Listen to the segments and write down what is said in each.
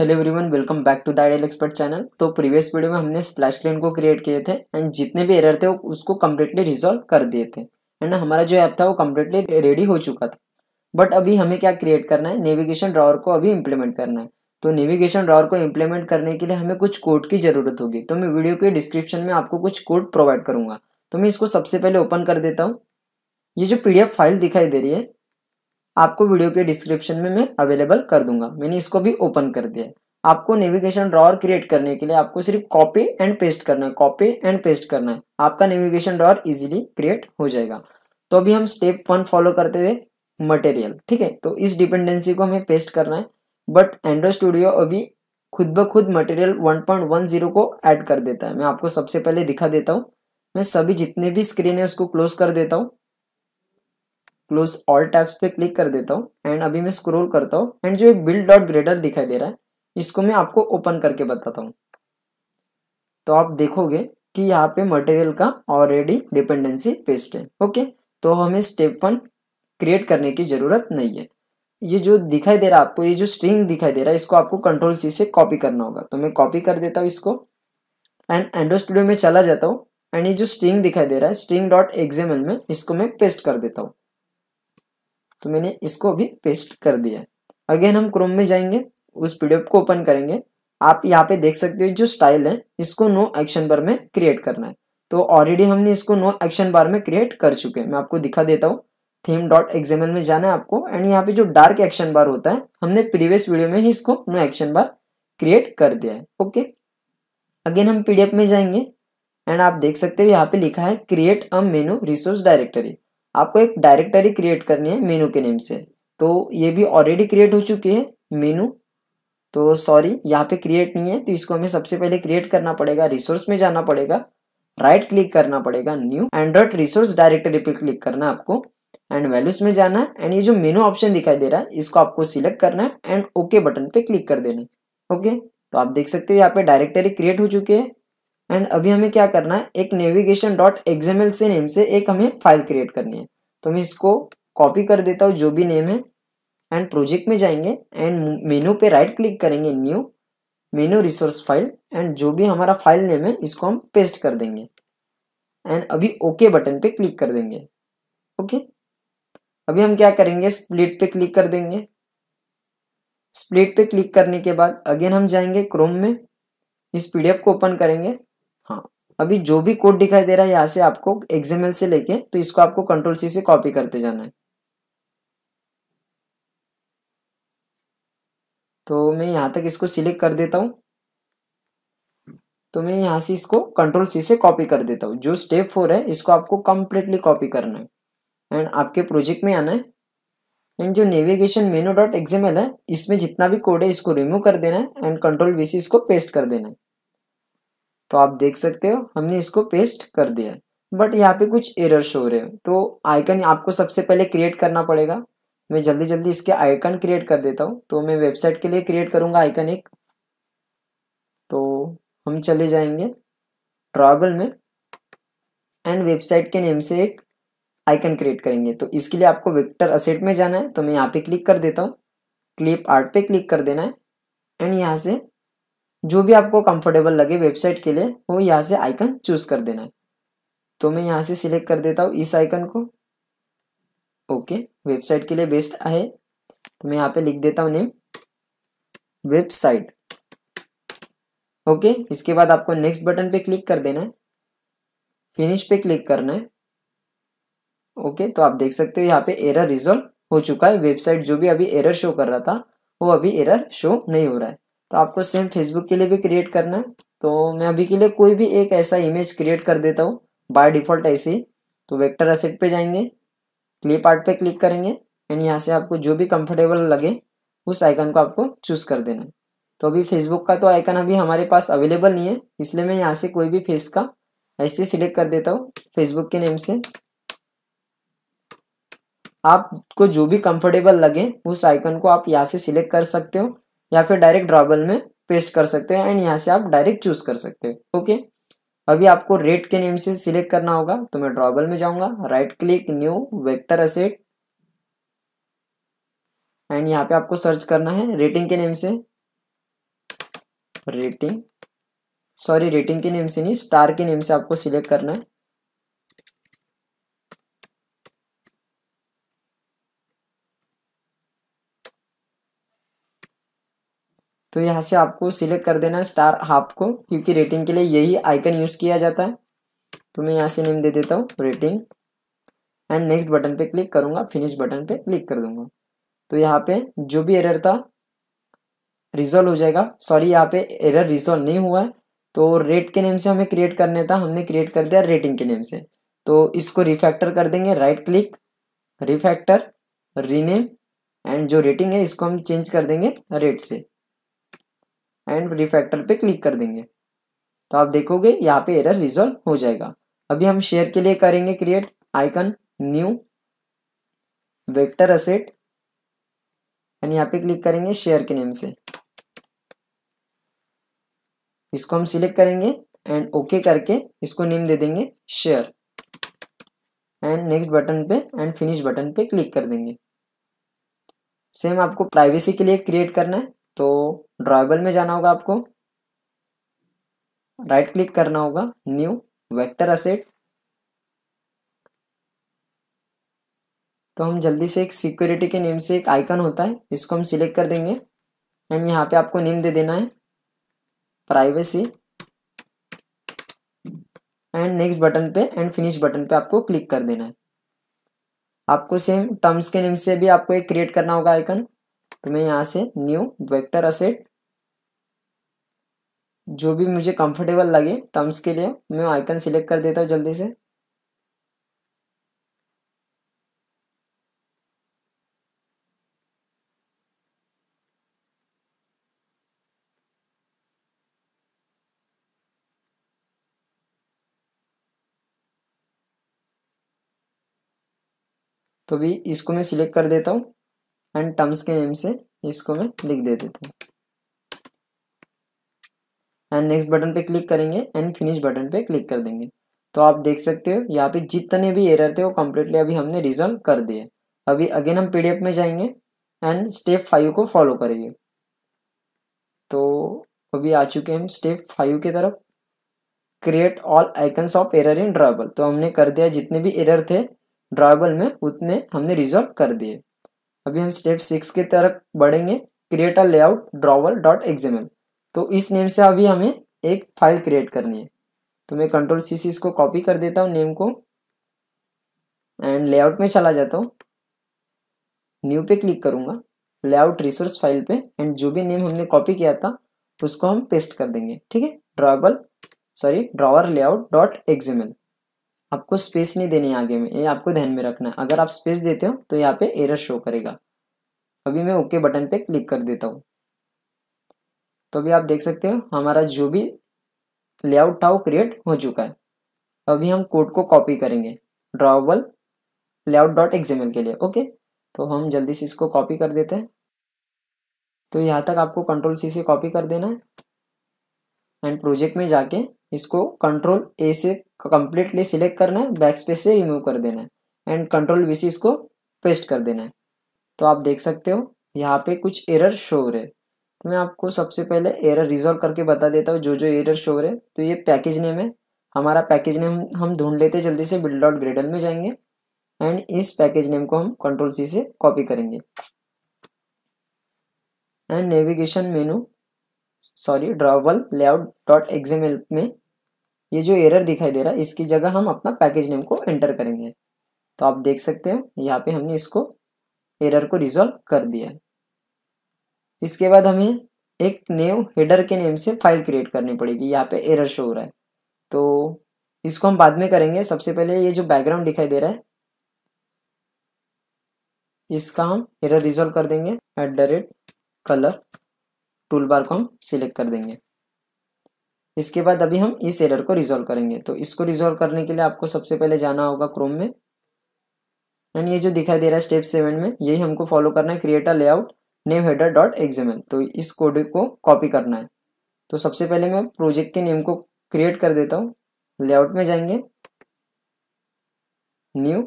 Hello everyone welcome back to the ideal expert channel तो previous video में हमने splash screen को create किए थे एंड जितने भी एरर थे उसको कम्प्लीटली रिजॉल्व कर दिए थे एंड हमारा जो ऐप था वो कम्प्लीटली रेडी हो चुका था बट अभी हमें क्या क्रिएट करना है नेविगेशन ड्रावर को अभी इम्प्लीमेंट करना है तो नेविगेशन ड्रावर को इम्प्लीमेंट करने के लिए हमें कुछ कोड की ज़रूरत होगी तो मैं वीडियो के डिस्क्रिप्शन में आपको कुछ कोड प्रोवाइड करूँगा तो मैं इसको सबसे पहले ओपन कर देता हूँ ये जो पी फाइल दिखाई दे रही है आपको वीडियो के डिस्क्रिप्शन में मैं अवेलेबल कर दूंगा मैंने इसको भी ओपन कर दिया है आपको नेविगेशन ड्रॉर क्रिएट करने के लिए आपको सिर्फ कॉपी एंड पेस्ट करना है कॉपी एंड पेस्ट करना है आपका नेविगेशन ड्रॉर इजीली क्रिएट हो जाएगा तो अभी हम स्टेप वन फॉलो करते थे मटेरियल ठीक है तो इस डिपेंडेंसी को हमें पेस्ट करना है बट एंड्रो स्टूडियो अभी खुद ब खुद मटेरियल जीरो को एड कर देता है मैं आपको सबसे पहले दिखा देता हूँ मैं सभी जितने भी स्क्रीन है उसको क्लोज कर देता हूँ क्लोज ऑल टैब्स पे क्लिक कर देता हूँ एंड अभी मैं स्क्रोल करता हूँ एंड जो एक बिल्ड डॉट ग्रेडर दिखाई दे रहा है इसको मैं आपको ओपन करके बताता हूँ तो आप देखोगे कि यहाँ पे मटेरियल का ऑलरेडी डिपेंडेंसी पेस्ट है ओके तो हमें स्टेप वन क्रिएट करने की ज़रूरत नहीं है ये जो दिखाई दे रहा है आपको ये जो स्ट्रिंग दिखाई दे रहा है इसको आपको कंट्रोल सी से कॉपी करना होगा तो मैं कॉपी कर देता हूँ इसको एंड एंड्रो स्टूडियो में चला जाता हूँ एंड ये जो स्ट्रिंग दिखाई दे रहा है स्ट्रिंग डॉट एग्जामिल में इसको मैं पेस्ट कर देता हूँ तो मैंने इसको भी पेस्ट कर दिया है अगेन हम क्रोम में जाएंगे उस पीडीएफ को ओपन करेंगे आप यहाँ पे देख सकते हो जो स्टाइल है इसको नो एक्शन बार में क्रिएट करना है तो ऑलरेडी हमने इसको नो एक्शन बार में क्रिएट कर चुके हैं मैं आपको दिखा देता हूँ थीम डॉट एग्जामल में जाना है आपको एंड यहाँ पे जो डार्क एक्शन बार होता है हमने प्रीवियस वीडियो में ही इसको नो एक्शन बार क्रिएट कर दिया है ओके अगेन हम पीडीएफ में जाएंगे एंड आप देख सकते हो यहाँ पे लिखा है create a menu resource directory आपको एक डायरेक्टरी क्रिएट करनी है मेनू के नेम से तो ये भी ऑलरेडी क्रिएट हो चुकी है मेनू तो सॉरी यहाँ पे क्रिएट नहीं है तो इसको हमें सबसे पहले क्रिएट करना पड़ेगा रिसोर्स में जाना पड़ेगा राइट क्लिक करना पड़ेगा न्यू एंड्रॉइड रिसोर्स डायरेक्टरी पे क्लिक करना है आपको एंड वैल्यूज में जाना है एंड ये जो मेनू ऑप्शन दिखाई दे रहा है इसको आपको सिलेक्ट करना है एंड ओके बटन पे क्लिक कर देना है ओके okay? तो आप देख सकते हो यहाँ पे डायरेक्टरी क्रिएट हो चुके हैं एंड अभी हमें क्या करना है एक नेविगेशन डॉट एक्सएमएल से नेम से एक हमें फाइल क्रिएट करनी है तो मैं इसको कॉपी कर देता हूँ जो भी नेम है एंड प्रोजेक्ट में जाएंगे एंड मेनू पे राइट क्लिक करेंगे new menu resource file and जो भी हमारा फाइल नेम है इसको हम पेस्ट कर देंगे एंड अभी ओके okay बटन पे क्लिक कर देंगे ओके okay? अभी हम क्या करेंगे स्प्लिट पे क्लिक कर देंगे स्प्लिट पे क्लिक करने के बाद अगेन हम जाएंगे क्रोम में इस पीडीएफ को ओपन करेंगे अभी जो भी कोड दिखाई दे रहा है यहाँ से आपको एक्सएमएल से लेके तो इसको आपको कंट्रोल सी से कॉपी करते जाना है तो मैं यहाँ तक इसको सिलेक्ट कर देता हूँ तो मैं यहाँ से इसको कंट्रोल सी से कॉपी कर देता हूँ जो स्टेप फोर है इसको आपको कंप्लीटली कॉपी करना है एंड आपके प्रोजेक्ट में आना है एंड जो नेविगेशन मेनू डॉट एक्सएमएल है इसमें जितना भी कोड है इसको रिमूव कर देना है एंड कंट्रोल वी से इसको पेस्ट कर देना है तो आप देख सकते हो हमने इसको पेस्ट कर दिया है बट यहाँ पे कुछ एरर शो रहे हैं तो आइकन आपको सबसे पहले क्रिएट करना पड़ेगा मैं जल्दी जल्दी इसके आइकन क्रिएट कर देता हूँ तो मैं वेबसाइट के लिए क्रिएट करूँगा आइकन एक तो हम चले जाएंगे ट्रैवल में एंड वेबसाइट के नेम से एक आइकन क्रिएट करेंगे तो इसके लिए आपको विक्टर असेट में जाना है तो मैं यहाँ पे क्लिक कर देता हूँ क्लिप आर्ट पे क्लिक कर देना है एंड यहाँ से जो भी आपको कंफर्टेबल लगे वेबसाइट के लिए वो यहाँ से आइकन चूज कर देना है तो मैं यहाँ से सिलेक्ट कर देता हूँ इस आइकन को ओके वेबसाइट के लिए बेस्ट है तो मैं यहाँ पे लिख देता हूँ नेम वेबसाइट ओके इसके बाद आपको नेक्स्ट बटन पे क्लिक कर देना है फिनिश पे क्लिक करना है ओके तो आप देख सकते हो यहाँ पे एरर रिजोल्व हो चुका है वेबसाइट जो भी अभी एरर शो कर रहा था वो अभी एरर शो नहीं हो रहा है तो आपको सेम फेसबुक के लिए भी क्रिएट करना है तो मैं अभी के लिए कोई भी एक ऐसा इमेज क्रिएट कर देता हूँ बाय डिफ़ॉल्ट ऐसे ही तो वेक्टर असेट पे जाएंगे क्लिप आर्ट पे क्लिक करेंगे एंड यहाँ से आपको जो भी कंफर्टेबल लगे उस आइकन को आपको चूज़ कर देना है तो अभी फेसबुक का तो आइकन अभी हमारे पास अवेलेबल नहीं है इसलिए मैं यहाँ से कोई भी फेस का ऐसे सिलेक्ट कर देता हूँ फेसबुक के नेम से आपको जो भी कंफर्टेबल लगे उस आइकन को आप यहाँ से सिलेक्ट कर सकते हो या फिर डायरेक्ट ड्रॉबल में पेस्ट कर सकते हो एंड यहाँ से आप डायरेक्ट चूज कर सकते हो ओके अभी आपको रेट के नेम से सिलेक्ट करना होगा तो मैं ड्रॉबल में जाऊंगा right click new vector asset and यहाँ पे आपको सर्च करना है रेटिंग के नेम से रेटिंग सॉरी रेटिंग के नेम से नहीं स्टार के नेम से आपको सिलेक्ट करना है तो यहाँ से आपको सिलेक्ट कर देना है स्टार हाफ को क्योंकि रेटिंग के लिए यही आइकन यूज़ किया जाता है तो मैं यहाँ से नेम दे देता हूँ रेटिंग एंड नेक्स्ट बटन पे क्लिक करूंगा फिनिश बटन पे क्लिक कर दूंगा तो यहाँ पे जो भी एरर था रिजोल्व हो जाएगा सॉरी यहाँ पे एरर रिजोल्व नहीं हुआ है तो रेट के नेम से हमें क्रिएट करने था हमने क्रिएट कर दिया रेटिंग के नेम से तो इसको रिफैक्टर कर देंगे right click refactor rename and जो रेटिंग है इसको हम चेंज कर देंगे रेट से एंड रिफैक्टर पे क्लिक कर देंगे तो आप देखोगे यहाँ पे एरर रिजोल्व हो जाएगा अभी हम शेयर के लिए करेंगे create icon new vector asset and यहाँ पे क्लिक करेंगे शेयर के नेम से इसको हम सिलेक्ट करेंगे एंड ओके okay करके इसको नेम दे देंगे शेयर एंड नेक्स्ट बटन पे एंड फिनिश बटन पे क्लिक कर देंगे सेम आपको प्राइवेसी के लिए क्रिएट करना है तो ड्राइबल में जाना होगा आपको राइट क्लिक करना होगा न्यू वेक्टर असेट तो हम जल्दी से एक सिक्योरिटी के नेम से एक आइकन होता है इसको हम सिलेक्ट कर देंगे एंड यहाँ पे आपको नेम दे देना है प्राइवेसी एंड नेक्स्ट बटन पे एंड फिनिश बटन पे आपको क्लिक कर देना है आपको सेम टर्म्स के नेम से भी आपको एक क्रिएट करना होगा आइकन तो मैं यहाँ से न्यू वेक्टर असेट जो भी मुझे कंफर्टेबल लगे टर्म्स के लिए मैं आइकन सिलेक्ट कर देता हूँ जल्दी से तो भी इसको मैं सिलेक्ट कर देता हूँ एंड टर्म्स के नेम से इसको मैं लिख देते थे एंड नेक्स्ट बटन पे क्लिक करेंगे एंड फिनिश बटन पे क्लिक कर देंगे तो आप देख सकते हो यहाँ पे जितने भी एरर थे वो कम्प्लीटली अभी हमने रिजॉल्व कर दिए अभी अगेन हम पीडीएफ में जाएंगे एंड स्टेप फाइव को फॉलो करेंगे तो अभी आ चुके हैं स्टेप फाइव की तरफ create all icons of error in drawable तो हमने कर दिया जितने भी एरर थे ड्राइबल में उतने हमने रिजॉल्व कर दिए अभी हम स्टेप सिक्स की तरफ बढ़ेंगे create a layout drawer dot XML तो इस नेम से अभी हमें एक फाइल क्रिएट करनी है तो मैं कंट्रोल सी सी इसको कॉपी कर देता हूँ नेम को एंड लेआउट में चला जाता हूँ न्यू पे क्लिक करूँगा लेआउट रिसोर्स फाइल पे एंड जो भी नेम हमने कॉपी किया था उसको हम पेस्ट कर देंगे ठीक है drawable sorry drawer layout dot XML आपको स्पेस नहीं देनी आगे में ये आपको ध्यान में रखना है अगर आप स्पेस देते हो तो यहाँ पे एरर शो करेगा अभी मैं ओके बटन पे क्लिक कर देता हूँ तो अभी आप देख सकते हो हमारा जो भी लेआउट था वो क्रिएट हो चुका है अभी हम कोड को कॉपी करेंगे ड्रॉबल लेआउट डॉट एक्सएमएल के लिए ओके तो हम जल्दी से इसको कॉपी कर देते हैं तो यहाँ तक आपको कंट्रोल सी से कॉपी कर देना है एंड प्रोजेक्ट में जाके इसको कंट्रोल ए से कंप्लीटली सिलेक्ट करना है बैक स्पेस से रिमूव कर देना है एंड कंट्रोल वी इसको पेस्ट कर देना है तो आप देख सकते हो यहाँ पे कुछ एरर शो हो रहे तो मैं आपको सबसे पहले एरर रिजॉल्व करके बता देता हूँ जो जो एरर शो हो रहे तो ये पैकेज नेम है हमारा पैकेज नेम हम ढूंढ लेते जल्दी से बिल्ड डॉट ग्रेडल में जाएंगे एंड इस पैकेज नेम को हम कंट्रोल सी से कॉपी करेंगे and navigation menu sorry drawer layout dot XML में ये जो एरर दिखाई दे रहा है इसकी जगह हम अपना पैकेज नेम को एंटर करेंगे तो आप देख सकते हो यहाँ पे हमने इसको एरर को रिजॉल्व कर दिया इसके बाद हमें एक नेव हेडर के नेम से फाइल क्रिएट करनी पड़ेगी यहाँ पे एरर शो हो रहा है तो इसको हम बाद में करेंगे सबसे पहले ये जो बैकग्राउंड दिखाई दे रहा है इसका हम एरर रिजॉल्व कर देंगे at the rate colour tool bar को हम सिलेक्ट कर देंगे इसके बाद अभी हम इस एरर को रिजोल्व करेंगे तो इसको रिजोल्व करने के लिए आपको सबसे पहले जाना होगा क्रोम में एंड ये जो दिखाई दे रहा है स्टेप सेवन में यही हमको फॉलो करना है create a layout name header dot XML तो इस कोड को कॉपी करना है तो सबसे पहले मैं प्रोजेक्ट के नेम को क्रिएट कर देता हूँ लेआउट में जाएंगे new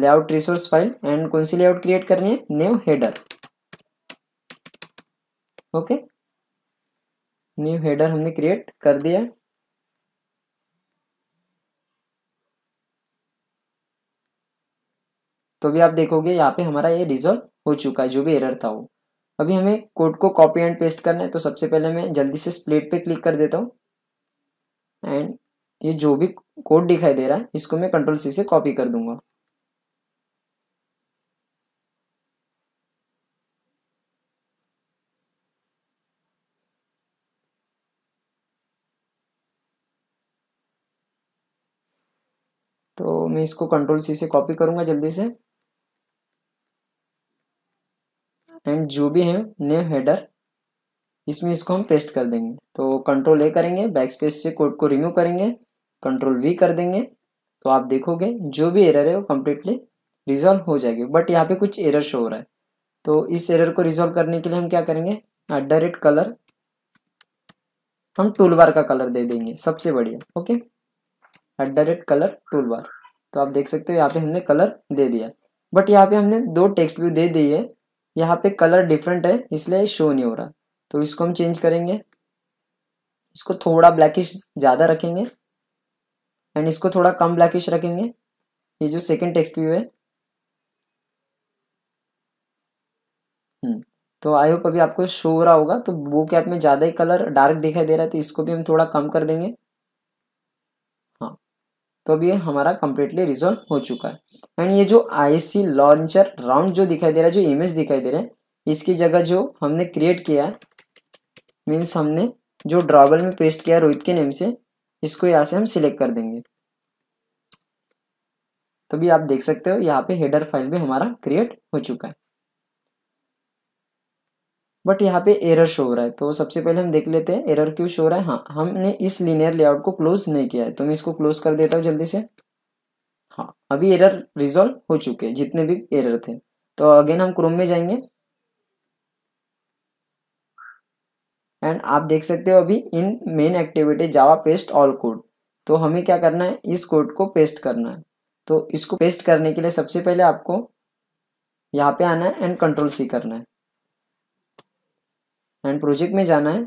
layout resource file and कौन सी लेआउट क्रिएट करनी है new header okay new header हमने क्रिएट कर दिया तो अभी आप देखोगे यहाँ पे हमारा ये रिजोल्व हो चुका है जो भी एरर था वो अभी हमें कोड को कॉपी एंड पेस्ट करना है तो सबसे पहले मैं जल्दी से स्प्लिट पे क्लिक कर देता हूँ एंड ये जो भी कोड दिखाई दे रहा है इसको मैं कंट्रोल सी से कॉपी कर दूंगा मैं इसको कंट्रोल सी से कॉपी करूंगा जल्दी से एंड जो भी है न्यू हेडर इसमें इसको हम पेस्ट कर देंगे तो कंट्रोल ए करेंगे बैक स्पेस से कोड को रिमूव करेंगे कंट्रोल वी कर देंगे तो आप देखोगे जो भी एरर है वो कम्प्लीटली रिजॉल्व हो जाएगी बट यहाँ पे कुछ एरर शो हो रहा है तो इस एरर को रिजॉल्व करने के लिए हम क्या करेंगे एट रेट कलर हम टूल बार का कलर दे देंगे सबसे बढ़िया okay at rate colour tool bar तो आप देख सकते हो यहाँ पे हमने कलर दे दिया बट यहाँ पे हमने दो टेक्स्ट व्यू दे दी है यहाँ पे कलर डिफरेंट है इसलिए शो नहीं हो रहा तो इसको हम चेंज करेंगे इसको थोड़ा ब्लैकिश ज़्यादा रखेंगे एंड इसको थोड़ा कम ब्लैकिश रखेंगे ये जो सेकेंड टेक्स्ट व्यू है हम्म, तो आई होप अभी आपको शो हो रहा होगा तो वो कैप में ज़्यादा ही कलर डार्क दिखाई दे रहा है तो इसको भी हम थोड़ा कम कर देंगे तो अभी हमारा कम्प्लीटली रिजोल्व हो चुका है एंड ये जो आई सी लॉन्चर राउंड जो दिखाई दे रहा है जो इमेज दिखाई दे रहा है इसकी जगह जो हमने क्रिएट किया है मीन्स हमने जो ड्रॉबल में पेस्ट किया रोहित के नेम से इसको यहाँ से हम सिलेक्ट कर देंगे तो भी आप देख सकते हो यहाँ पे हेडर फाइल भी हमारा क्रिएट हो चुका है बट यहाँ पे एरर शो हो रहा है तो सबसे पहले हम देख लेते हैं एरर क्यों शो हो रहा है हाँ हमने इस लीनियर लेआउट को क्लोज नहीं किया है तो मैं इसको क्लोज कर देता हूँ जल्दी से हाँ अभी एरर रिजोल्व हो चुके हैं जितने भी एरर थे तो अगेन हम क्रोम में जाएंगे एंड आप देख सकते हो अभी in main activity Java paste all code तो हमें क्या करना है इस कोड को पेस्ट करना है तो इसको पेस्ट करने के लिए सबसे पहले आपको यहाँ पे आना है एंड कंट्रोल सी करना है एंड प्रोजेक्ट में जाना है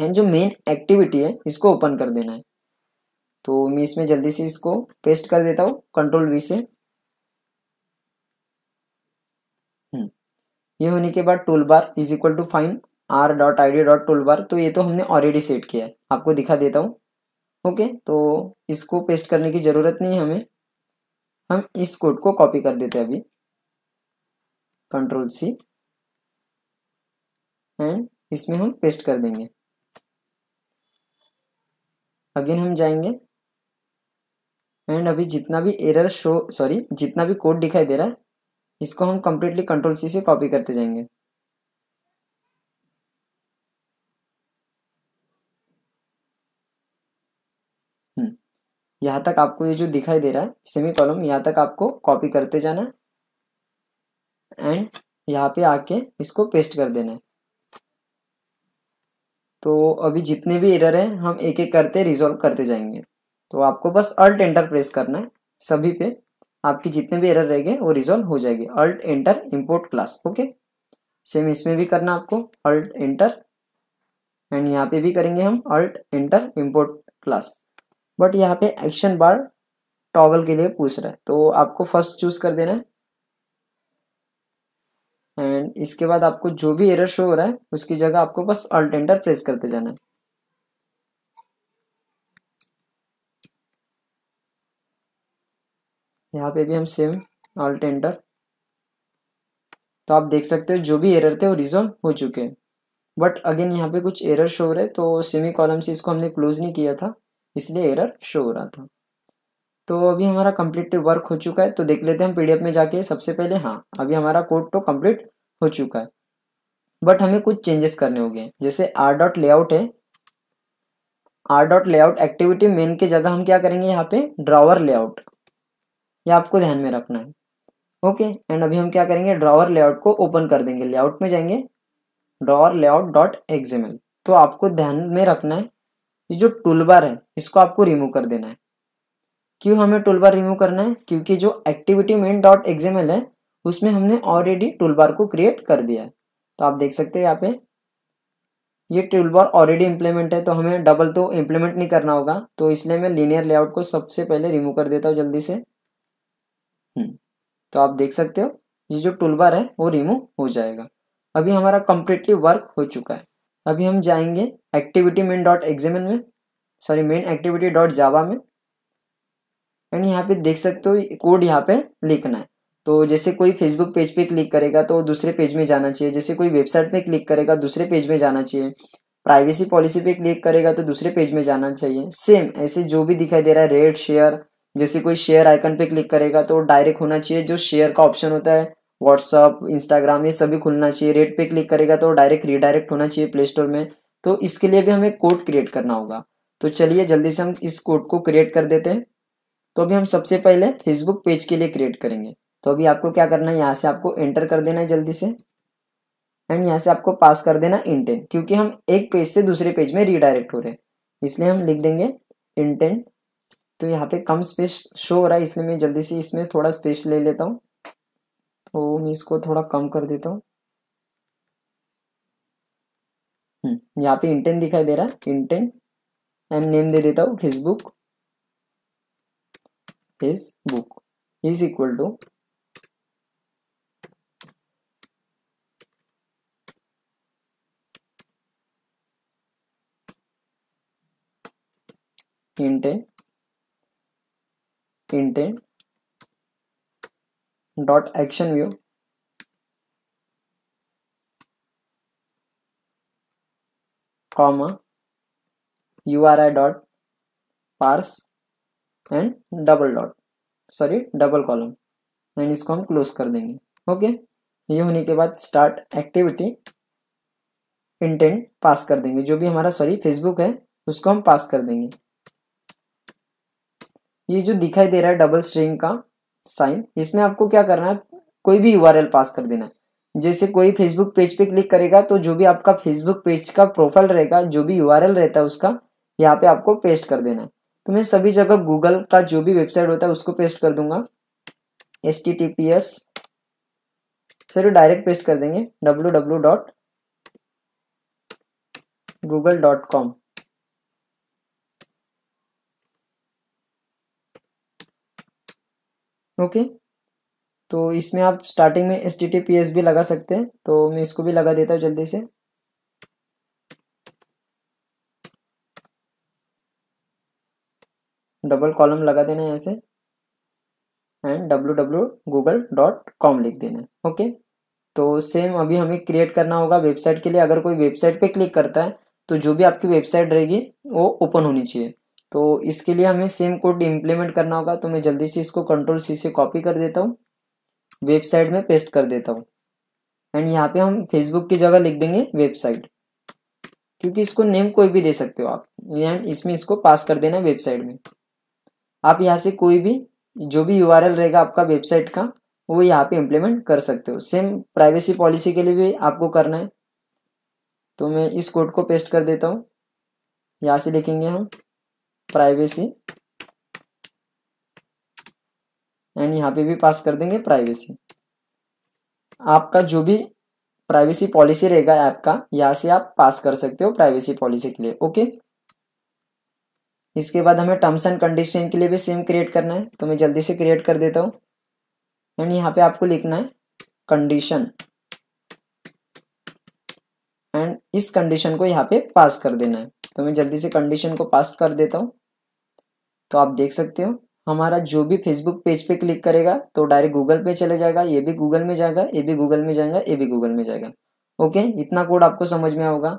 एंड जो मेन एक्टिविटी है इसको ओपन कर देना है तो मैं इसमें जल्दी से इसको पेस्ट कर देता हूँ कंट्रोल वी से हम्म। ये होने के बाद tool bar is equal to fine R dot I D dot tool bar तो ये तो हमने ऑलरेडी सेट किया है आपको दिखा देता हूँ ओके तो इसको पेस्ट करने की ज़रूरत नहीं है हमें हम इस कोड को कॉपी कर देते हैं अभी कंट्रोल सी एंड इसमें हम पेस्ट कर देंगे अगेन हम जाएंगे एंड अभी जितना भी एरर शो सॉरी जितना भी कोड दिखाई दे रहा है इसको हम कंप्लीटली कंट्रोल सी से कॉपी करते जाएंगे हम्म, यहाँ तक आपको ये जो दिखाई दे रहा है सेमी कॉलम यहाँ तक आपको कॉपी करते जाना है एंड यहाँ पे आके इसको पेस्ट कर देना है तो अभी जितने भी एरर हैं हम एक एक करते रिजोल्व करते जाएंगे तो आपको बस अल्ट एंटर प्रेस करना है सभी पे आपके जितने भी एरर रहेंगे वो रिजोल्व हो जाएगी alt enter import class okay same इसमें भी करना आपको अल्ट एंटर एंड यहाँ पे भी करेंगे हम alt enter import class but यहाँ पे एक्शन बार टॉगल के लिए पूछ रहा है तो आपको फर्स्ट चूज कर देना है इसके बाद आपको जो भी एरर शो हो रहा है उसकी जगह आपको बस अल्ट एंटर प्रेस करते जाना है यहाँ पे भी हम सेम अल्ट एंटर तो आप देख सकते हो जो भी एरर थे वो रिजॉल्व हो चुके हैं बट अगेन यहाँ पे कुछ एरर शो हो रहे तो सेमी कॉलम से इसको हमने क्लोज नहीं किया था इसलिए एरर शो हो रहा था तो अभी हमारा कंप्लीट वर्क हो चुका है तो देख लेते हैं हम पीडीएफ में जाके सबसे पहले हाँ अभी हमारा कोड तो कंप्लीट हो चुका है बट हमें कुछ चेंजेस करने होंगे जैसे आर डॉट लेआउट है R dot layout activity main की जगह हम क्या करेंगे यहाँ पे ड्रावर लेआउट ये आपको ध्यान में रखना है ओके एंड अभी हम क्या करेंगे ड्रावर लेआउट को ओपन कर देंगे लेआउट में जाएंगे ड्रावर लेआउट डॉट एक्सएमएल तो आपको ध्यान में रखना है ये जो टूल बार है इसको आपको रिमूव कर देना है क्यों हमें टूल बार रिमूव करना है क्योंकि जो एक्टिविटी मेन डॉट एक्सएमएल है उसमें हमने ऑलरेडी टूल बार को क्रिएट कर दिया है तो आप देख सकते हैं यहाँ पे ये टूल बार ऑलरेडी इम्प्लीमेंट है तो हमें डबल तो इम्प्लीमेंट नहीं करना होगा तो इसलिए मैं लीनियर लेआउट को सबसे पहले रिमूव कर देता हूँ जल्दी से हम्म, तो आप देख सकते हो ये जो टूल बार है वो रिमूव हो जाएगा अभी हमारा कम्प्लीटली वर्क हो चुका है अभी हम जाएंगे एक्टिविटी मेन डॉट एग्जामिन में sorry main activity dot Java में एंड यहाँ पे देख सकते हो कोड यहाँ पे लिखना है तो जैसे कोई फेसबुक पेज पे क्लिक करेगा तो दूसरे पेज में जाना चाहिए जैसे कोई वेबसाइट पे क्लिक करेगा दूसरे पेज में जाना चाहिए प्राइवेसी पॉलिसी पे क्लिक करेगा तो दूसरे पेज में जाना चाहिए सेम ऐसे जो भी दिखाई दे रहा है रेड शेयर जैसे कोई शेयर आइकन पे क्लिक करेगा तो डायरेक्ट होना चाहिए जो शेयर का ऑप्शन होता है व्हाट्सअप इंस्टाग्राम ये सभी खुलना चाहिए रेड पे क्लिक करेगा तो डायरेक्ट रीडायरेक्ट होना चाहिए प्ले स्टोर में तो इसके लिए भी हमें कोड क्रिएट करना होगा तो चलिए जल्दी से हम इस कोड को क्रिएट कर देते हैं तो अभी हम सबसे पहले फेसबुक पेज के लिए क्रिएट करेंगे तो अभी आपको क्या करना है यहाँ से आपको एंटर कर देना है जल्दी से एंड यहाँ से आपको पास कर देना इंटेंट क्योंकि हम एक पेज से दूसरे पेज में रिडायरेक्ट हो रहे हैं इसलिए हम लिख देंगे इंटेंट तो यहाँ पे कम स्पेस शो हो रहा है इसलिए मैं जल्दी से इसमें थोड़ा स्पेस ले लेता हूँ तो मैं इसको थोड़ा कम कर देता हूँ हम्म, यहाँ पे इंटेंट दिखाई दे रहा है इंटेंट एंड नेम दे देता हूँ Facebook Facebook is equal to int a dot action view comma U R I dot parse and double dot sorry double column and इसको हम क्लोज कर देंगे ओके ये होने के बाद स्टार्ट एक्टिविटी इंटेंट पास कर देंगे जो भी हमारा सॉरी फेसबुक है उसको हम पास कर देंगे ये जो दिखाई दे रहा है डबल स्ट्रिंग का साइन इसमें आपको क्या करना है कोई भी यूआरएल पास कर देना है जैसे कोई फेसबुक पेज पे क्लिक करेगा तो जो भी आपका फेसबुक पेज का प्रोफाइल रहेगा जो भी यूआरएल रहता है उसका यहाँ पे आपको पेस्ट कर देना है तो मैं सभी जगह गूगल का जो भी वेबसाइट होता है उसको पेस्ट कर दूंगा S T T P S sir direct paste कर देंगे W W dot Google dot com okay तो इसमें आप स्टार्टिंग में एस टी भी लगा सकते हैं तो मैं इसको भी लगा देता हूँ जल्दी से डबल कॉलम लगा देना है ऐसे and W W Google dot com लिख देना है ओके तो सेम अभी हमें क्रिएट करना होगा वेबसाइट के लिए अगर कोई वेबसाइट पे क्लिक करता है तो जो भी आपकी वेबसाइट रहेगी वो ओपन होनी चाहिए तो इसके लिए हमें सेम कोड इम्प्लीमेंट करना होगा तो मैं जल्दी से इसको कंट्रोल सी से कॉपी कर देता हूँ वेबसाइट में पेस्ट कर देता हूँ एंड यहाँ पे हम फेसबुक की जगह लिख देंगे वेबसाइट क्योंकि इसको नेम कोई भी दे सकते हो आप एंड इसमें इसको पास कर देना वेबसाइट में आप यहाँ से कोई भी जो भी यू रहेगा आपका वेबसाइट का वो यहाँ पे इम्प्लीमेंट कर सकते हो सेम प्राइवेसी पॉलिसी के लिए भी आपको करना है तो मैं इस कोड को पेस्ट कर देता हूँ यहाँ से लिखेंगे हम प्राइवेसी एंड यहाँ पे भी पास कर देंगे प्राइवेसी आपका जो भी प्राइवेसी पॉलिसी रहेगा ऐप का यहाँ से आप पास कर सकते हो प्राइवेसी पॉलिसी के लिए ओके इसके बाद हमें टर्म्स एंड कंडीशन के लिए भी सेम क्रिएट करना है तो मैं जल्दी से क्रिएट कर देता हूँ एंड यहाँ पे आपको लिखना है कंडीशन एंड इस कंडीशन को यहाँ पे पास कर देना है तो मैं जल्दी से कंडीशन को पास कर देता हूँ तो आप देख सकते हो हमारा जो भी फेसबुक पेज पे क्लिक करेगा तो डायरेक्ट गूगल पे चले जाएगा ये भी गूगल में जाएगा ये भी गूगल में जाएगा ये भी गूगल में जाएगा ओके इतना कोड आपको समझ में होगा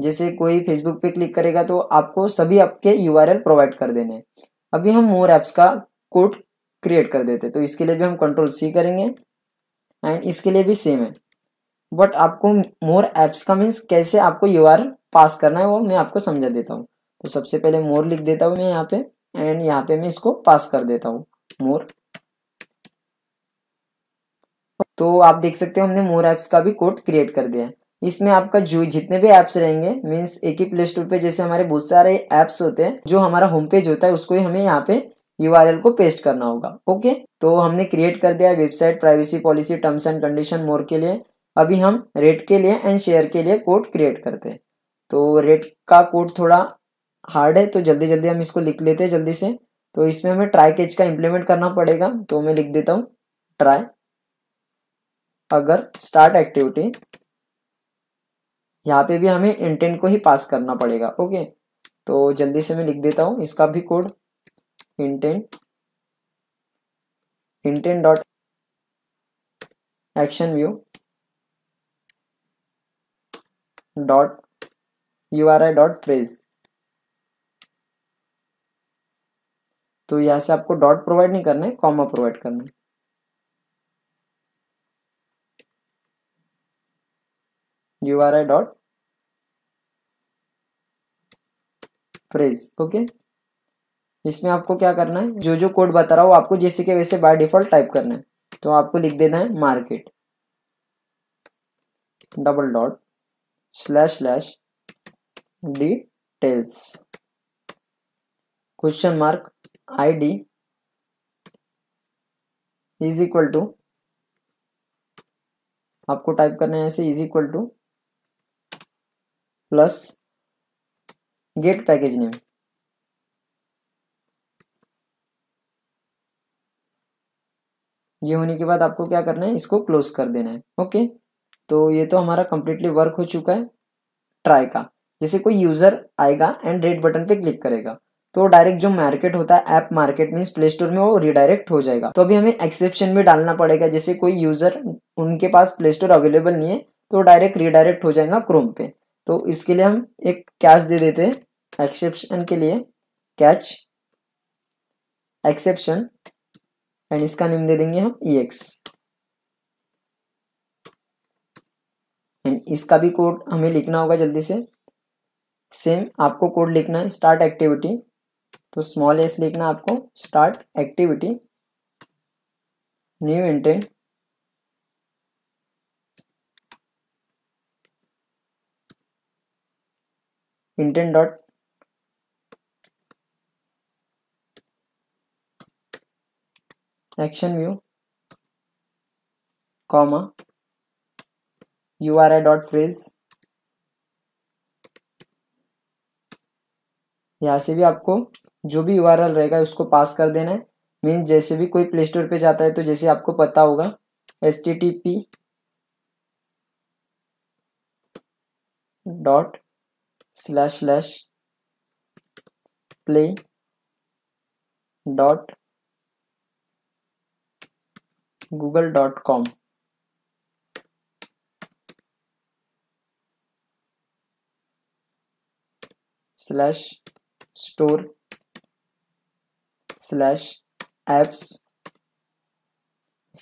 जैसे कोई फेसबुक पे क्लिक करेगा तो आपको सभी आपके यू प्रोवाइड कर देने अभी हम मोर ऐप्स का कोड क्रिएट कर देते तो इसके लिए भी हम कंट्रोल सी करेंगे एंड इसके लिए भी सेम है बट आपको मोर ऐप्स का मीन्स कैसे आपको यू पास करना है वो मैं आपको समझा देता हूँ तो सबसे पहले मोर लिख देता हूँ मैं यहाँ पे एंड यहाँ पे मैं इसको पास कर देता हूँ मोर तो आप देख सकते हो हमने मोर एप्स का भी कोड क्रिएट कर दिया है इसमें आपका जो जितने भी ऐप्स रहेंगे मीन्स एक ही प्ले स्टोर पे जैसे हमारे बहुत सारे एप्स होते हैं जो हमारा होम पेज होता है उसको ही हमें यहाँ पे यूआरएल को पेस्ट करना होगा ओके तो हमने क्रिएट कर दिया website privacy policy terms and condition more के लिए अभी हम रेट के लिए एंड शेयर के लिए कोड क्रिएट करते हैं तो रेट का कोड थोड़ा हार्ड है तो जल्दी जल्दी हम इसको लिख लेते हैं जल्दी से तो इसमें हमें ट्राई कैच का इम्प्लीमेंट करना पड़ेगा तो मैं लिख देता हूँ ट्राई अगर स्टार्ट एक्टिविटी यहाँ पे भी हमें इंटेंट को ही पास करना पड़ेगा ओके तो जल्दी से मैं लिख देता हूँ इसका भी code intent intent dot action view dot U R I dot parse तो यहाँ से आपको डॉट प्रोवाइड नहीं करना है कॉमा प्रोवाइड करना है U R I dot parse okay इसमें आपको क्या करना है जो जो कोड बता रहा हूं आपको जैसे के वैसे बाय डिफॉल्ट टाइप करना है तो आपको लिख देना है market double dot slash slash details question mark id is equal to आपको टाइप करना है ऐसे is equal to plus get package name ये होने के बाद आपको क्या करना है इसको क्लोज कर देना है ओके तो ये तो हमारा कंप्लीटली वर्क हो चुका है ट्राई का जैसे कोई यूजर आएगा एंड रेड बटन पे क्लिक करेगा तो डायरेक्ट जो मार्केट होता है app market mean play store में वो रिडायरेक्ट हो जाएगा तो अभी हमें एक्सेप्शन भी डालना पड़ेगा जैसे कोई यूजर उनके पास प्ले स्टोर अवेलेबल नहीं है तो डायरेक्ट रिडायरेक्ट हो जाएगा क्रोम पे तो इसके लिए हम एक कैच दे देते हैं एक्सेप्शन के लिए कैच एक्सेप्शन एंड इसका नेम दे देंगे हम ई एक्स एंड इसका भी कोड हमें लिखना होगा जल्दी से सेम आपको कोड लिखना है स्टार्ट एक्टिविटी तो स्मॉल एस लिखना आपको start activity new intent intent dot action view comma U R I dot parse यहां से भी आपको जो भी यू रहेगा उसको पास कर देना है मीन जैसे भी कोई प्ले स्टोर पर जाता है तो जैसे आपको पता होगा S T T P dot slash slash play dot Google dot com slash store slash apps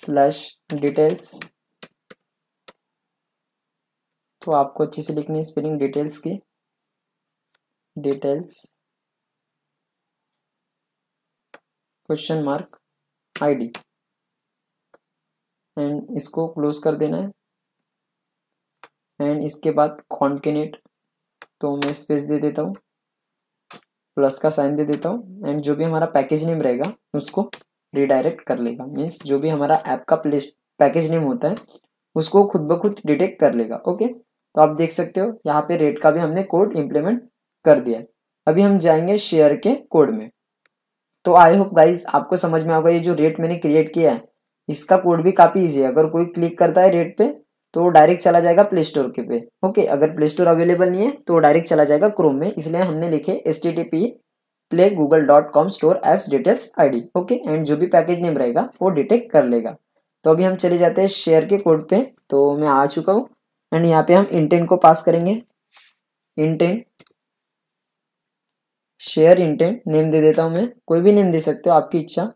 slash details तो आपको अच्छे से लिखनी है स्पेलिंग डिटेल्स की details question mark ID and इसको क्लोज कर देना है एंड इसके बाद कॉन्टिनेट तो मैं स्पेस दे देता हूँ प्लस का साइन दे देता हूँ एंड जो भी हमारा पैकेज नेम रहेगा उसको रिडायरेक्ट कर लेगा मीन्स जो भी हमारा ऐप का प्लेस पैकेज नेम होता है उसको खुद ब खुद डिटेक्ट कर लेगा ओके तो आप देख सकते हो यहाँ पे रेट का भी हमने कोड इम्प्लीमेंट कर दिया है अभी हम जाएंगे शेयर के कोड में तो आई होप गाइज आपको समझ में आगे ये जो रेट मैंने क्रिएट किया है इसका कोड भी काफ़ी ईजी है अगर कोई क्लिक करता है रेट पे तो डायरेक्ट चला जाएगा प्ले स्टोर के पे ओके अगर प्ले स्टोर अवेलेबल नहीं है तो डायरेक्ट चला जाएगा क्रोम में इसलिए हमने लिखे S T T P play Google dot com store apps details I D okay and जो भी पैकेज नेम रहेगा वो डिटेक्ट कर लेगा तो अभी हम चले जाते हैं शेयर के कोड पे तो मैं आ चुका हूँ एंड यहाँ पे हम इंटेंट को पास करेंगे इंटेंट शेयर इंटेंट नेम दे देता हूँ मैं कोई भी नेम दे सकते हो आपकी इच्छा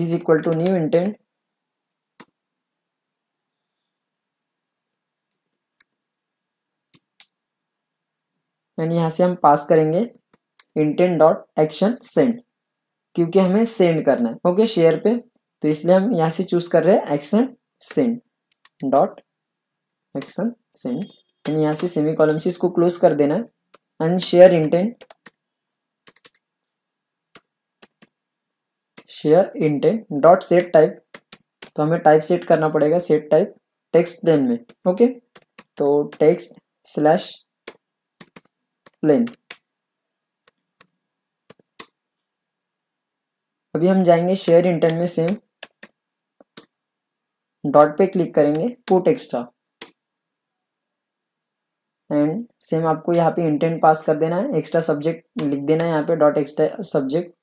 is equal to new intent and यहाँ से हम पास करेंगे इंटेंट डॉट एक्शन सेंड क्योंकि हमें सेंड करना है ओके शेयर पे तो इसलिए हम यहाँ से चूज कर रहे हैं action send dot action send and यहाँ से सेमी कॉलम से इसको क्लोज कर देना है and share intent share intent dot set type तो हमें टाइप सेट करना पड़ेगा सेट टाइप टेक्स्ट प्लेन में ओके तो टेक्स्ट स्लैश प्लेन अभी हम जाएंगे शेयर इंटर्न में सेम डॉट पे क्लिक करेंगे पुट एक्स्ट्रा एंड सेम आपको यहाँ पे इंटेंट पास कर देना है एक्स्ट्रा सब्जेक्ट लिख देना है यहाँ पे डॉट एक्स्ट्रा सब्जेक्ट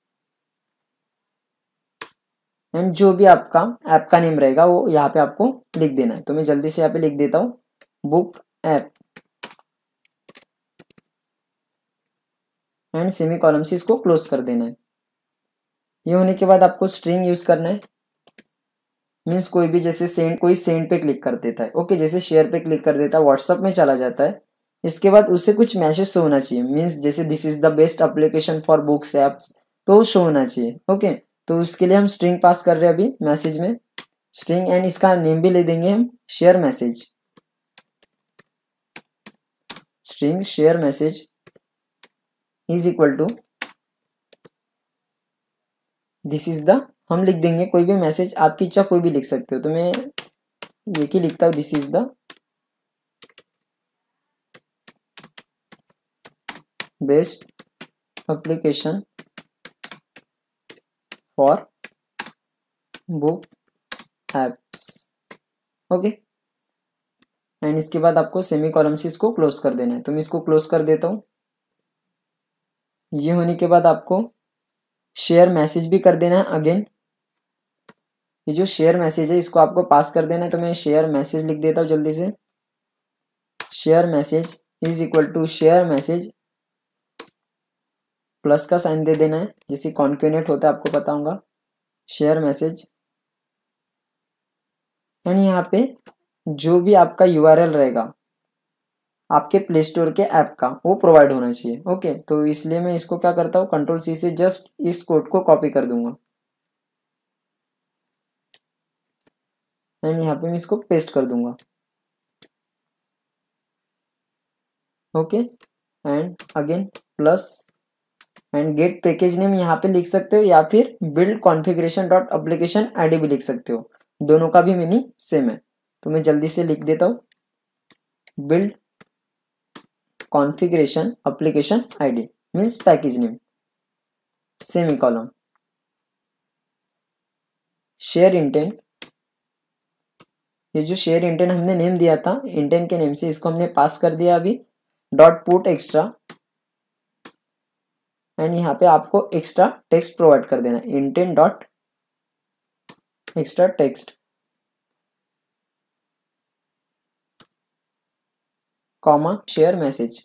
एंड जो भी आपका ऐप का नेम रहेगा वो यहाँ पे आपको लिख देना है तो मैं जल्दी से यहाँ पे लिख देता हूँ book app and semi column से इसको क्लोज कर देना है ये होने के बाद आपको स्ट्रिंग यूज करना है मीन्स कोई भी जैसे सेंड कोई सेंड पे क्लिक कर देता है ओके जैसे शेयर पे क्लिक कर देता है व्हाट्सअप में चला जाता है इसके बाद उसे कुछ मैसेज शो होना चाहिए मीन्स जैसे this is the best application for books apps तो शो होना चाहिए ओके तो उसके लिए हम स्ट्रिंग पास कर रहे हैं अभी मैसेज में स्ट्रिंग एंड इसका नेम भी ले देंगे हम share message string share message is equal to this is the हम लिख देंगे कोई भी मैसेज आपकी इच्छा कोई भी लिख सकते हो तो मैं ये की लिखता हूं this is the best application for book apps okay and इसके बाद आपको सेमी कॉलम से इसको क्लोज कर देना है तो मैं इसको क्लोज कर देता हूं ये होने के बाद आपको शेयर मैसेज भी कर देना है अगेन ये जो शेयर मैसेज है इसको आपको पास कर देना है तो मैं शेयर मैसेज लिख देता हूँ जल्दी से share message is equal to share message plus का साइन दे देना है जैसे कॉन्क्यूनेट होता है आपको बताऊंगा शेयर मैसेज एंड यहाँ पे जो भी आपका यू रहेगा आपके प्ले स्टोर के ऐप का वो प्रोवाइड होना चाहिए ओके तो इसलिए मैं इसको क्या करता हूँ कंट्रोल सी से जस्ट इस कोड को कॉपी कर दूंगा एंड यहाँ पे मैं इसको पेस्ट कर दूंगा okay and again plus and get package name यहाँ पे लिख सकते हो या फिर build configuration dot application ID भी लिख सकते हो दोनों का भी मीनिंग सेम है तो मैं जल्दी से लिख देता हूँ build configuration application id means package name semicolon share intent ये जो शेयर इंटेन हमने नेम दिया था इंटेन के नेम से इसको हमने पास कर दिया अभी डॉट पुट एक्स्ट्रा एंड यहाँ पे आपको एक्स्ट्रा टेक्स्ट प्रोवाइड कर देना intent dot extra text comma share message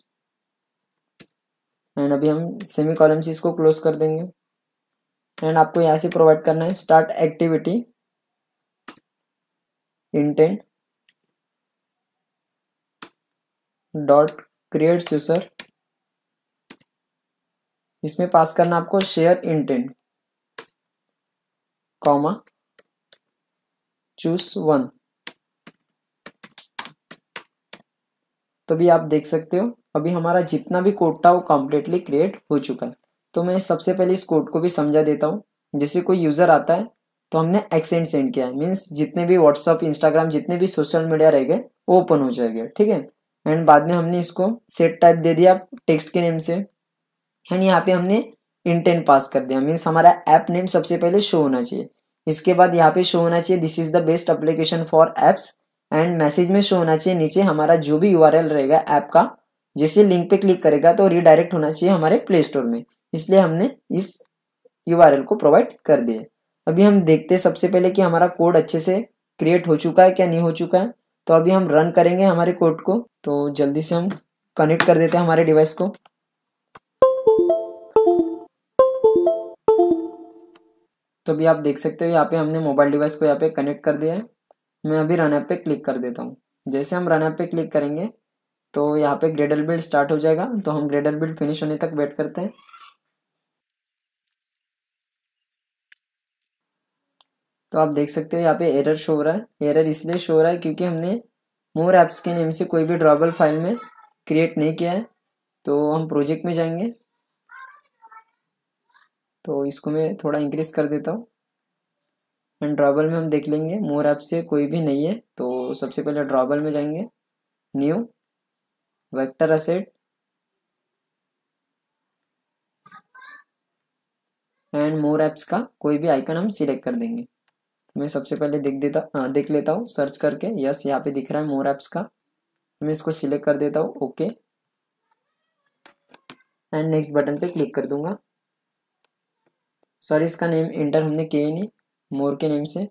and अभी हम सेमी कॉलम से इसको क्लोज कर देंगे एंड आपको यहाँ से प्रोवाइड करना है start activity intent dot create chooser इसमें पास करना आपको share intent comma choose one तो भी आप देख सकते हो अभी हमारा जितना भी कोड था वो कम्प्लीटली क्रिएट हो चुका है तो मैं सबसे पहले इस कोड को भी समझा देता हूँ जैसे कोई यूज़र आता है तो हमने एक्सेंट सेंड किया है मीन्स जितने भी व्हाट्सअप इंस्टाग्राम जितने भी सोशल मीडिया रह गए वो ओपन हो जाएंगे ठीक है एंड बाद में हमने इसको सेट टाइप दे दिया टेक्स्ट के नेम से एंड यहाँ पे हमने इंटेंट पास कर दिया मीन्स हमारा ऐप नेम सबसे पहले शो होना चाहिए इसके बाद यहाँ पे शो होना चाहिए this is the best application for apps and message में शो होना चाहिए नीचे हमारा जो भी यू रहेगा ऐप का जैसे लिंक पे क्लिक करेगा तो रिडायरेक्ट होना चाहिए हमारे प्ले स्टोर में इसलिए हमने इस यू को प्रोवाइड कर दिया अभी हम देखते हैं सबसे पहले कि हमारा कोड अच्छे से क्रिएट हो चुका है क्या नहीं हो चुका है तो अभी हम रन करेंगे हमारे कोड को तो जल्दी से हम कनेक्ट कर देते हैं हमारे डिवाइस को तो अभी आप देख सकते हो यहाँ पे हमने मोबाइल डिवाइस को यहाँ पे कनेक्ट कर दिया है मैं अभी रनअप पे क्लिक कर देता हूँ जैसे हम रनअप पे क्लिक करेंगे तो यहाँ पे ग्रेडल बिल्ड स्टार्ट हो जाएगा तो हम ग्रेडल बिल्ड फिनिश होने तक वेट करते हैं तो आप देख सकते हो यहाँ पे एरर शो हो रहा है एरर इसलिए शो हो रहा है क्योंकि हमने मोर ऐप्स के नेम से कोई भी ड्रॉबल फाइल में क्रिएट नहीं किया है तो हम प्रोजेक्ट में जाएंगे तो इसको मैं थोड़ा इंक्रीज कर देता हूँ एंड ड्रॉबल में हम देख लेंगे मोर ऐप से कोई भी नहीं है तो सबसे पहले ड्रॉबल में जाएंगे new vector asset and more apps का कोई भी आइकन हम सिलेक्ट कर देंगे मैं सबसे पहले देख देता हाँ, देख लेता हूँ सर्च करके यस यहाँ पे दिख रहा है मोर ऐप्स का मैं इसको सिलेक्ट कर देता हूँ ओके एंड नेक्स्ट बटन पे क्लिक कर दूंगा सॉरी इसका नेम इंटर हमने किया ही नहीं मोर के नेम से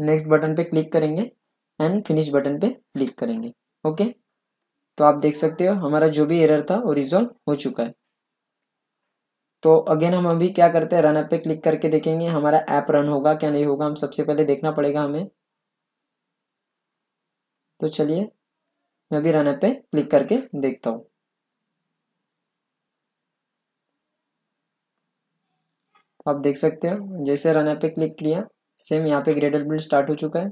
नेक्स्ट बटन पे क्लिक करेंगे एंड फिनिश बटन पे क्लिक करेंगे ओके तो आप देख सकते हो हमारा जो भी एरर था वो रिजॉल्व हो चुका है तो अगेन हम अभी क्या करते हैं रन ऐप पे क्लिक करके देखेंगे हमारा ऐप रन होगा क्या नहीं होगा हम सबसे पहले देखना पड़ेगा हमें तो चलिए मैं अभी रन ऐप पे क्लिक करके देखता हूँ आप देख सकते हो जैसे रन ऐप पे क्लिक किया सेम यहाँ पे ग्रेडल बिल्ड स्टार्ट हो चुका है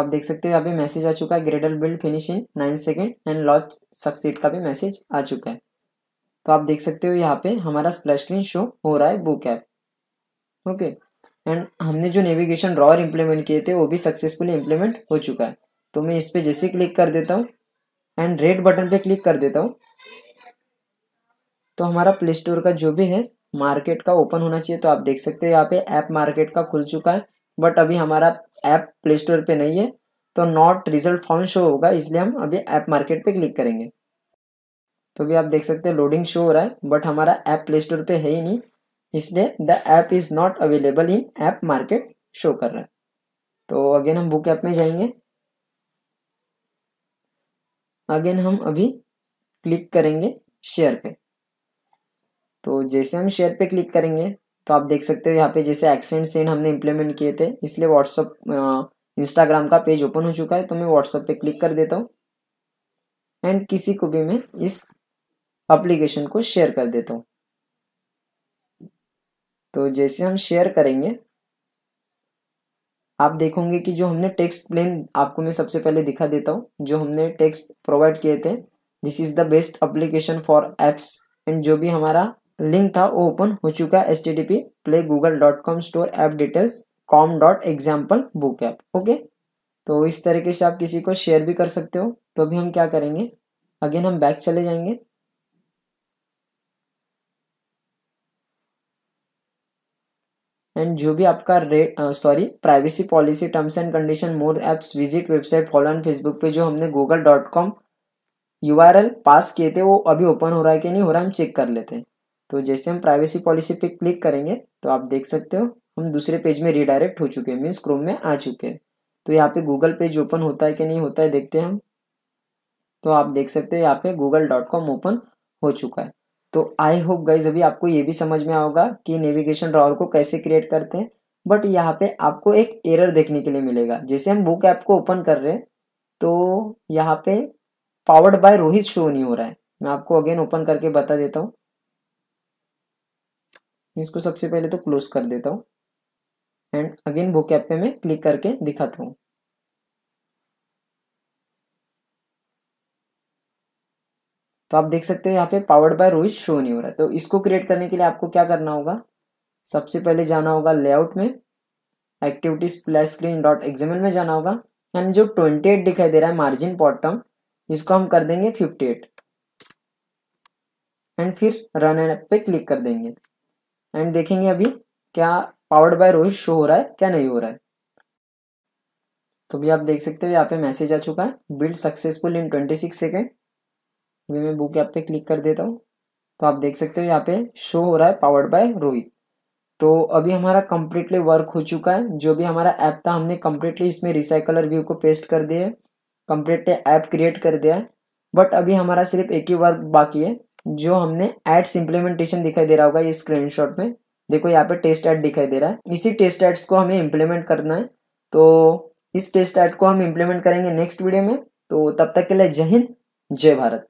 आप देख सकते हो यहाँ पे मैसेज आ चुका है Gradle build finish in nine second and launch succeed का भी मैसेज आ चुका है तो आप देख सकते हो यहाँ पे हमारा स्प्लैश स्क्रीन शो हो रहा है बुक ऐप ओके एंड हमने जो नेविगेशन ड्रॉर इम्प्लीमेंट किए थे वो भी सक्सेसफुली इम्प्लीमेंट हो चुका है तो मैं इस पर जैसे क्लिक कर देता हूँ एंड रेड बटन पे क्लिक कर देता हूँ तो हमारा प्ले स्टोर का जो भी है मार्केट का ओपन होना चाहिए तो आप देख सकते हो यहाँ पे ऐप मार्केट का खुल चुका है बट अभी हमारा ऐप प्ले स्टोर पे नहीं है तो नॉट रिजल्ट फाउंड शो होगा इसलिए हम अभी ऐप मार्केट पे क्लिक करेंगे तो भी आप देख सकते हैं लोडिंग शो हो रहा है बट हमारा ऐप प्ले स्टोर पे है ही नहीं इसलिए the app is not available in app market show कर रहा है तो अगेन हम बुक ऐप में जाएंगे अगेन हम अभी क्लिक करेंगे शेयर पे तो जैसे हम शेयर पे क्लिक करेंगे तो आप देख सकते हो यहाँ पे जैसे एक्सेंट सीन हमने इम्प्लीमेंट किए थे इसलिए व्हाट्सअप इंस्टाग्राम का पेज ओपन हो चुका है तो मैं व्हाट्सअप पे क्लिक कर देता हूँ एंड किसी को भी मैं इस अप्लीकेशन को शेयर कर देता हूँ तो जैसे हम शेयर करेंगे आप देखोगे कि जो हमने टेक्स्ट प्लेन आपको मैं सबसे पहले दिखा देता हूँ जो हमने टेक्स्ट प्रोवाइड किए थे this is the best application for apps and जो भी हमारा लिंक था वो ओपन हो चुका है S T D P play Google dot com store app details com dot example book app okay तो इस तरीके से आप किसी को शेयर भी कर सकते हो तो अभी हम क्या करेंगे अगेन हम बैक चले जाएंगे एंड जो भी आपका rate sorry privacy policy terms and condition more apps visit website follow on Facebook पे जो हमने गूगल डॉट कॉम यू पास किए थे वो अभी ओपन हो रहा है कि नहीं हो रहा है हम चेक कर लेते हैं तो जैसे हम प्राइवेसी पॉलिसी पे क्लिक करेंगे तो आप देख सकते हो हम दूसरे पेज में रिडायरेक्ट हो चुके हैं मीन्स क्रोम में आ चुके हैं तो यहाँ पे गूगल पेज ओपन होता है कि नहीं होता है देखते हैं हम तो आप देख सकते हो यहाँ पे गूगल डॉट कॉम ओपन हो चुका है तो आई होप गाइज अभी आपको ये भी समझ में आओगा कि नेविगेशन ड्रॉवर को कैसे क्रिएट करते हैं बट यहाँ पे आपको एक एरर देखने के लिए मिलेगा जैसे हम बुक ऐप को ओपन कर रहे हैं तो यहाँ पे पावर्ड बाय रोहित शो नहीं हो रहा है मैं आपको अगेन ओपन करके बता देता हूँ मैं इसको सबसे पहले तो क्लोज कर देता हूँ एंड अगेन बुक ऐप पे मैं क्लिक करके दिखाता हूँ तो आप देख सकते हो यहाँ पे पावर्ड बाय रोहित शो नहीं हो रहा तो इसको क्रिएट करने के लिए आपको क्या करना होगा सबसे पहले जाना होगा लेआउट में activities plus screen dot example में जाना होगा एंड जो ट्वेंटी एट दिखाई दे रहा है मार्जिन बॉटम इसको हम कर देंगे फिफ्टी एट एंड फिर रन एंड पे क्लिक कर देंगे एंड देखेंगे अभी क्या पावर्ड बाय रोहित शो हो रहा है क्या नहीं हो रहा है तो भी आप देख सकते हो यहाँ पे मैसेज आ चुका है build successful in twenty six second अभी मैं बुक ऐप पे क्लिक कर देता हूँ तो आप देख सकते हो यहाँ पे शो हो रहा है पावर्ड बाय रोहित तो अभी हमारा कम्प्लीटली वर्क हो चुका है जो भी हमारा ऐप था हमने कम्प्लीटली इसमें रिसाइकलर व्यू को पेस्ट कर दिया है कम्प्लीटली ऐप क्रिएट कर दिया है बट अभी हमारा सिर्फ एक ही वर्क बाकी है जो हमने एड्स इम्प्लीमेंटेशन दिखाई दे रहा होगा ये स्क्रीनशॉट में देखो यहाँ पे टेस्ट एड दिखाई दे रहा है इसी टेस्ट एड्स को हमें इम्प्लीमेंट करना है तो इस टेस्ट एड को हम इम्प्लीमेंट करेंगे नेक्स्ट वीडियो में तो तब तक के लिए जय हिंद जय भारत